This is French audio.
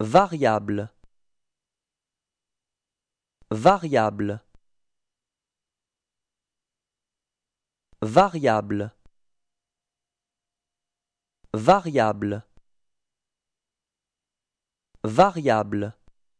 Variable Variable Variable Variable Variable